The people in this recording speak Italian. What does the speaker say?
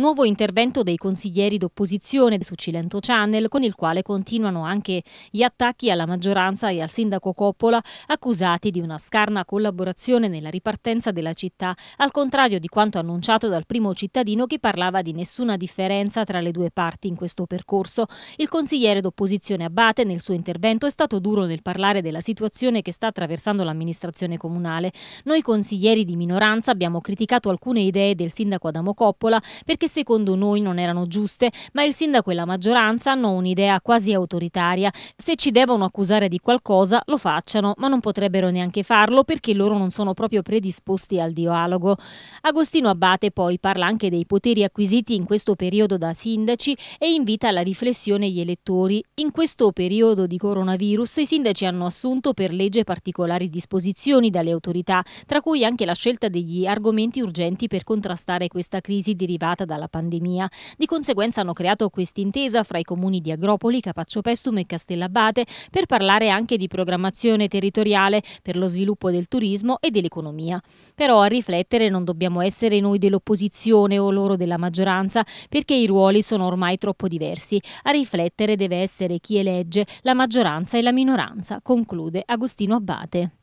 Nuovo intervento dei consiglieri d'opposizione su Cilento Channel, con il quale continuano anche gli attacchi alla maggioranza e al sindaco Coppola, accusati di una scarna collaborazione nella ripartenza della città, al contrario di quanto annunciato dal primo cittadino che parlava di nessuna differenza tra le due parti in questo percorso. Il consigliere d'opposizione Abate nel suo intervento è stato duro nel parlare della situazione che sta attraversando l'amministrazione comunale. Noi consiglieri di minoranza abbiamo criticato alcune idee del sindaco Adamo Coppola perché secondo noi non erano giuste, ma il sindaco e la maggioranza hanno un'idea quasi autoritaria. Se ci devono accusare di qualcosa lo facciano, ma non potrebbero neanche farlo perché loro non sono proprio predisposti al dialogo. Agostino Abbate poi parla anche dei poteri acquisiti in questo periodo da sindaci e invita alla riflessione gli elettori. In questo periodo di coronavirus i sindaci hanno assunto per legge particolari disposizioni dalle autorità, tra cui anche la scelta degli argomenti urgenti per contrastare questa crisi derivata dalla pandemia. Di conseguenza hanno creato quest'intesa fra i comuni di Agropoli, Capaccio Pestum e Castellabate per parlare anche di programmazione territoriale per lo sviluppo del turismo e dell'economia. Però a riflettere non dobbiamo essere noi dell'opposizione o loro della maggioranza perché i ruoli sono ormai troppo diversi. A riflettere deve essere chi elegge la maggioranza e la minoranza, conclude Agostino Abbate.